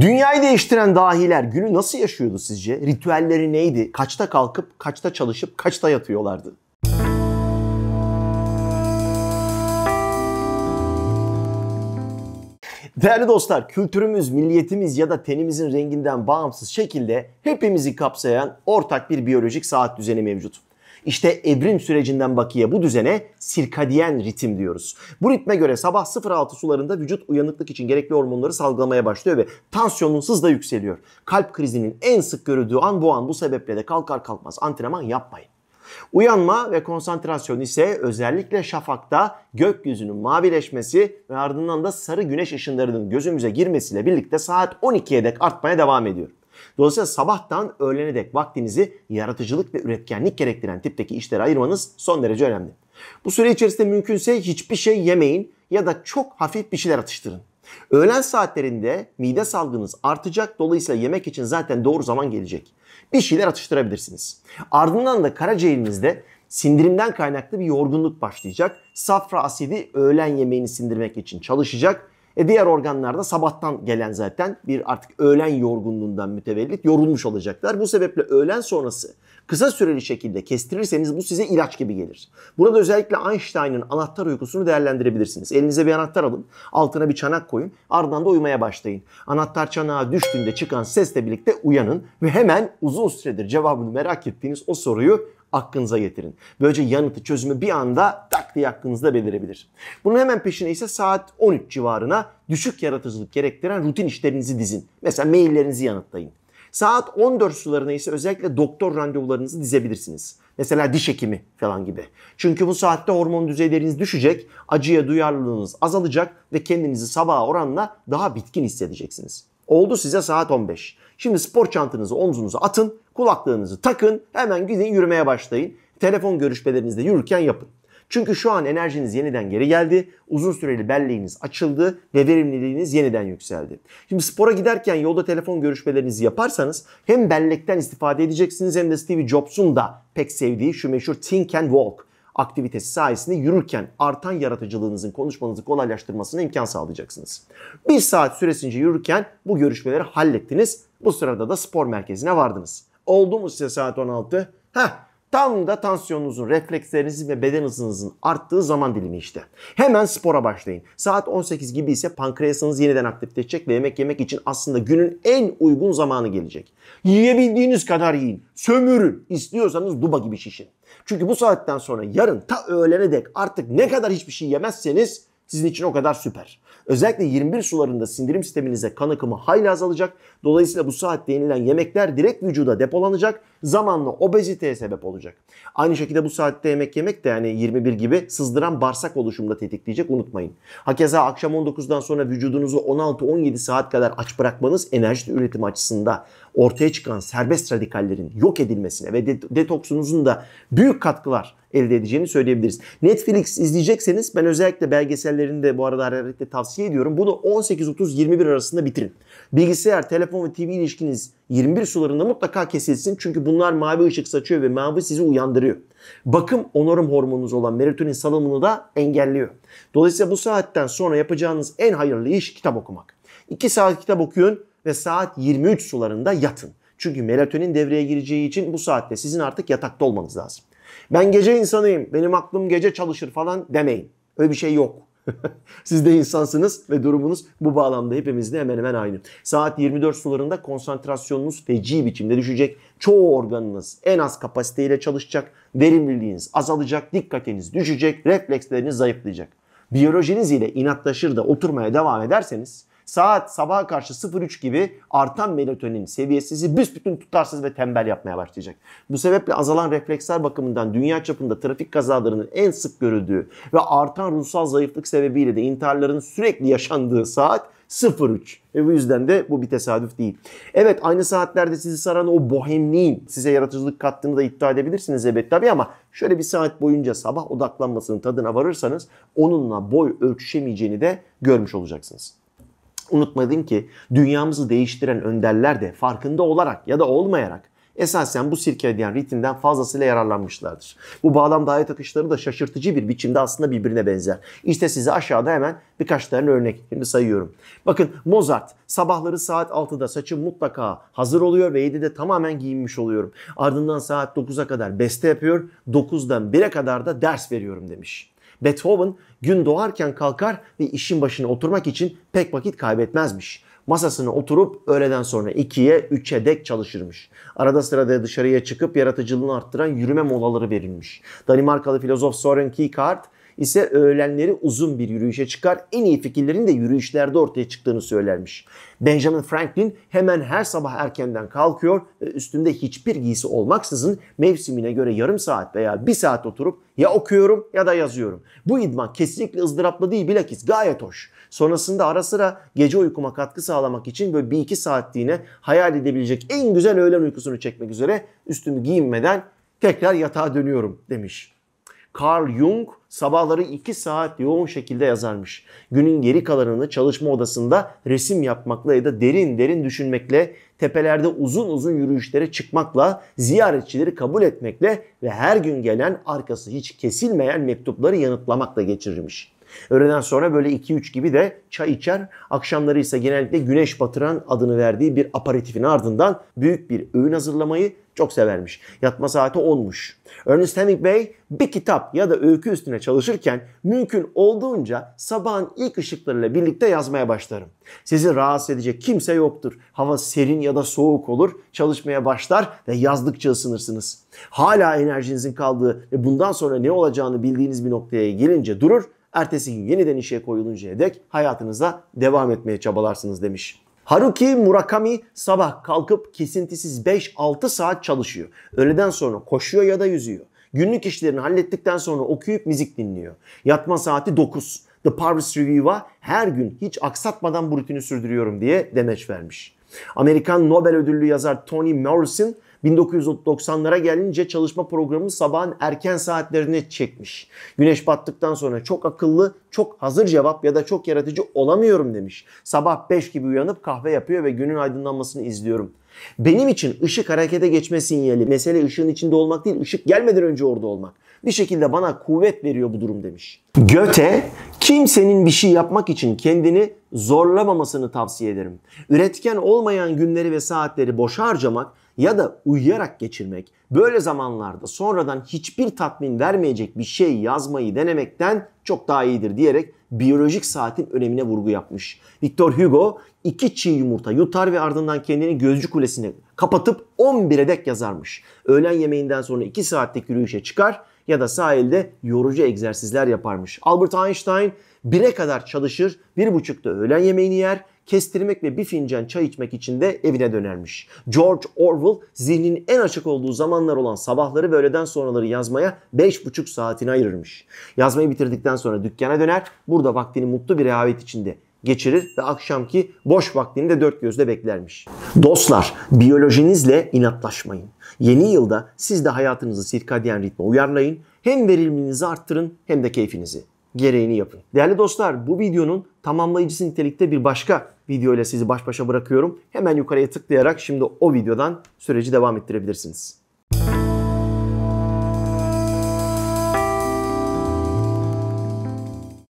Dünyayı değiştiren dahiler günü nasıl yaşıyordu sizce? Ritüelleri neydi? Kaçta kalkıp, kaçta çalışıp, kaçta yatıyorlardı? Değerli dostlar, kültürümüz, milliyetimiz ya da tenimizin renginden bağımsız şekilde hepimizi kapsayan ortak bir biyolojik saat düzeni mevcut. İşte evrim sürecinden bakiye bu düzene sirkadiyen ritim diyoruz. Bu ritme göre sabah 0.6 sularında vücut uyanıklık için gerekli hormonları salgılamaya başlıyor ve tansiyonun hızla yükseliyor. Kalp krizinin en sık görüldüğü an bu an bu sebeple de kalkar kalkmaz antrenman yapmayın. Uyanma ve konsantrasyon ise özellikle şafakta gökyüzünün mavileşmesi ve ardından da sarı güneş ışınlarının gözümüze girmesiyle birlikte saat 12'ye dek artmaya devam ediyor. Dolayısıyla sabahtan öğlene dek vaktinizi yaratıcılık ve üretkenlik gerektiren tipteki işlere ayırmanız son derece önemli. Bu süre içerisinde mümkünse hiçbir şey yemeyin ya da çok hafif bir şeyler atıştırın. Öğlen saatlerinde mide salgınız artacak dolayısıyla yemek için zaten doğru zaman gelecek. Bir şeyler atıştırabilirsiniz. Ardından da karaciğerinizde sindirimden kaynaklı bir yorgunluk başlayacak. Safra asidi öğlen yemeğini sindirmek için çalışacak e diğer organlarda sabahtan gelen zaten bir artık öğlen yorgunluğundan mütevellit yorulmuş olacaklar. Bu sebeple öğlen sonrası kısa süreli şekilde kestirirseniz bu size ilaç gibi gelir. Burada özellikle Einstein'ın anahtar uykusunu değerlendirebilirsiniz. Elinize bir anahtar alın, altına bir çanak koyun, ardından da uyumaya başlayın. Anahtar çanağa düştüğünde çıkan sesle birlikte uyanın ve hemen uzun süredir cevabını merak ettiğiniz o soruyu aklınıza getirin. Böylece yanıtı çözümü bir anda takviye hakkınızda belirebilir. Bunun hemen peşine ise saat 13 civarına düşük yaratıcılık gerektiren rutin işlerinizi dizin. Mesela maillerinizi yanıtlayın. Saat 14 sularına ise özellikle doktor randevularınızı dizebilirsiniz. Mesela diş hekimi falan gibi. Çünkü bu saatte hormon düzeyleriniz düşecek, acıya duyarlılığınız azalacak ve kendinizi sabaha oranla daha bitkin hissedeceksiniz. Oldu size saat 15. Şimdi spor çantanızı omzunuza atın, kulaklığınızı takın, hemen gidin yürümeye başlayın. Telefon görüşmelerinizde yürürken yapın. Çünkü şu an enerjiniz yeniden geri geldi. Uzun süreli belleğiniz açıldı ve verimliliğiniz yeniden yükseldi. Şimdi spora giderken yolda telefon görüşmelerinizi yaparsanız hem bellekten istifade edeceksiniz hem de Steve Jobs'un da pek sevdiği şu meşhur Think and Walk aktivitesi sayesinde yürürken artan yaratıcılığınızın konuşmanızı kolaylaştırmasına imkan sağlayacaksınız. Bir saat süresince yürürken bu görüşmeleri hallettiniz. Bu sırada da spor merkezine vardınız. Oldu mu size saat 16? Heh Tam da tansiyonunuzun, reflekslerinizin ve beden hızınızın arttığı zaman dilimi işte. Hemen spora başlayın. Saat 18 gibi ise pankreasınız yeniden aktifleşecek ve yemek yemek için aslında günün en uygun zamanı gelecek. Yiyebildiğiniz kadar yiyin. Sömürün. İstiyorsanız duba gibi şişin. Çünkü bu saatten sonra yarın ta öğlene dek artık ne kadar hiçbir şey yemezseniz sizin için o kadar süper. Özellikle 21 sularında sindirim sisteminize kan akımı hayli azalacak. Dolayısıyla bu saatte yenilen yemekler direkt vücuda depolanacak. Zamanla obeziteye sebep olacak. Aynı şekilde bu saatte yemek yemek de yani 21 gibi sızdıran bağırsak oluşumunda tetikleyecek unutmayın. Hakeza akşam 19'dan sonra vücudunuzu 16-17 saat kadar aç bırakmanız enerji üretim açısında ortaya çıkan serbest radikallerin yok edilmesine ve detoksunuzun da büyük katkılar elde edeceğini söyleyebiliriz. Netflix izleyecekseniz ben özellikle belgesellerini de bu arada hararetle tavsiye ediyorum. Bunu 18 30 21 arasında bitirin. Bilgisayar, telefon ve TV ilişkiniz 21 sularında mutlaka kesilsin. Çünkü bunlar mavi ışık saçıyor ve mavi sizi uyandırıyor. Bakım onarım hormonunuz olan melatonin salımını da engelliyor. Dolayısıyla bu saatten sonra yapacağınız en hayırlı iş kitap okumak. 2 saat kitap okuyun ve saat 23 sularında yatın. Çünkü melatonin devreye gireceği için bu saatte sizin artık yatakta olmanız lazım. Ben gece insanıyım, benim aklım gece çalışır falan demeyin. Öyle bir şey yok. Siz de insansınız ve durumunuz bu bağlamda hepimizde hemen hemen aynı. Saat 24 sularında konsantrasyonunuz feci biçimde düşecek. Çoğu organınız en az kapasiteyle çalışacak. Verimliliğiniz azalacak, dikkatiniz düşecek, refleksleriniz zayıflayacak. Biyolojiniz ile inatlaşır da oturmaya devam ederseniz saat sabaha karşı 0-3 gibi artan melatonin seviyesizi sizi büsbütün tutarsız ve tembel yapmaya başlayacak. Bu sebeple azalan refleksler bakımından dünya çapında trafik kazalarının en sık görüldüğü ve artan ruhsal zayıflık sebebiyle de intiharların sürekli yaşandığı saat 03. E bu yüzden de bu bir tesadüf değil. Evet aynı saatlerde sizi saran o bohemliğin size yaratıcılık kattığını da iddia edebilirsiniz elbette tabii ama şöyle bir saat boyunca sabah odaklanmasının tadına varırsanız onunla boy ölçüşemeyeceğini de görmüş olacaksınız unutmadım ki dünyamızı değiştiren önderler de farkında olarak ya da olmayarak esasen bu sirkadiyen ritimden fazlasıyla yararlanmışlardır. Bu bağlamda ayet akışları da şaşırtıcı bir biçimde aslında birbirine benzer. İşte size aşağıda hemen birkaç tane örnek şimdi sayıyorum. Bakın Mozart sabahları saat 6'da saçım mutlaka hazır oluyor ve 7'de tamamen giyinmiş oluyorum. Ardından saat 9'a kadar beste yapıyor, 9'dan 1'e kadar da ders veriyorum demiş. Beethoven gün doğarken kalkar ve işin başına oturmak için pek vakit kaybetmezmiş. Masasına oturup öğleden sonra 2'ye 3'e dek çalışırmış. Arada sırada dışarıya çıkıp yaratıcılığını arttıran yürüme molaları verilmiş. Danimarkalı filozof Søren Kierkegaard ise öğlenleri uzun bir yürüyüşe çıkar. En iyi fikirlerin de yürüyüşlerde ortaya çıktığını söylermiş. Benjamin Franklin hemen her sabah erkenden kalkıyor ve üstünde hiçbir giysi olmaksızın mevsimine göre yarım saat veya bir saat oturup ya okuyorum ya da yazıyorum. Bu idman kesinlikle ızdıraplı değil bilakis gayet hoş. Sonrasında ara sıra gece uykuma katkı sağlamak için böyle bir iki saatliğine hayal edebilecek en güzel öğlen uykusunu çekmek üzere üstümü giyinmeden tekrar yatağa dönüyorum demiş. Carl Jung sabahları 2 saat yoğun şekilde yazarmış. Günün geri kalanını çalışma odasında resim yapmakla ya da derin derin düşünmekle, tepelerde uzun uzun yürüyüşlere çıkmakla, ziyaretçileri kabul etmekle ve her gün gelen arkası hiç kesilmeyen mektupları yanıtlamakla geçirirmiş. Öğleden sonra böyle 2-3 gibi de çay içer. Akşamları ise genellikle güneş batıran adını verdiği bir aparatifin ardından büyük bir öğün hazırlamayı çok severmiş. Yatma saati 10'muş. Ernest Hemingway bir kitap ya da öykü üstüne çalışırken mümkün olduğunca sabahın ilk ışıklarıyla birlikte yazmaya başlarım. Sizi rahatsız edecek kimse yoktur. Hava serin ya da soğuk olur. Çalışmaya başlar ve yazdıkça ısınırsınız. Hala enerjinizin kaldığı ve bundan sonra ne olacağını bildiğiniz bir noktaya gelince durur ertesi gün yeniden işe koyuluncaya dek hayatınıza devam etmeye çabalarsınız demiş. Haruki Murakami sabah kalkıp kesintisiz 5-6 saat çalışıyor. Öğleden sonra koşuyor ya da yüzüyor. Günlük işlerini hallettikten sonra okuyup müzik dinliyor. Yatma saati 9. The Paris Review'a her gün hiç aksatmadan bu rutini sürdürüyorum diye demeç vermiş. Amerikan Nobel ödüllü yazar Tony Morrison 1990'lara gelince çalışma programını sabahın erken saatlerine çekmiş. Güneş battıktan sonra çok akıllı, çok hazır cevap ya da çok yaratıcı olamıyorum demiş. Sabah 5 gibi uyanıp kahve yapıyor ve günün aydınlanmasını izliyorum. Benim için ışık harekete geçme sinyali. Mesele ışığın içinde olmak değil, ışık gelmeden önce orada olmak. Bir şekilde bana kuvvet veriyor bu durum demiş. Göte, kimsenin bir şey yapmak için kendini zorlamamasını tavsiye ederim. Üretken olmayan günleri ve saatleri boşa harcamak ya da uyuyarak geçirmek böyle zamanlarda sonradan hiçbir tatmin vermeyecek bir şey yazmayı denemekten çok daha iyidir diyerek biyolojik saatin önemine vurgu yapmış. Victor Hugo iki çiğ yumurta yutar ve ardından kendini gözcü kulesine kapatıp 11'e dek yazarmış. Öğlen yemeğinden sonra 2 saatlik yürüyüşe çıkar ya da sahilde yorucu egzersizler yaparmış. Albert Einstein 1'e kadar çalışır, 1.30'da öğlen yemeğini yer, kestirmek ve bir fincan çay içmek için de evine dönermiş. George Orwell zihnin en açık olduğu zamanlar olan sabahları ve öğleden sonraları yazmaya 5,5 saatini ayırırmış. Yazmayı bitirdikten sonra dükkana döner, burada vaktini mutlu bir rehavet içinde geçirir ve akşamki boş vaktini de dört gözle beklermiş. Dostlar, biyolojinizle inatlaşmayın. Yeni yılda siz de hayatınızı sirkadyen ritme uyarlayın. Hem verimliliğinizi arttırın hem de keyfinizi gereğini yapın. Değerli dostlar bu videonun tamamlayıcısı nitelikte bir başka video ile sizi baş başa bırakıyorum. Hemen yukarıya tıklayarak şimdi o videodan süreci devam ettirebilirsiniz.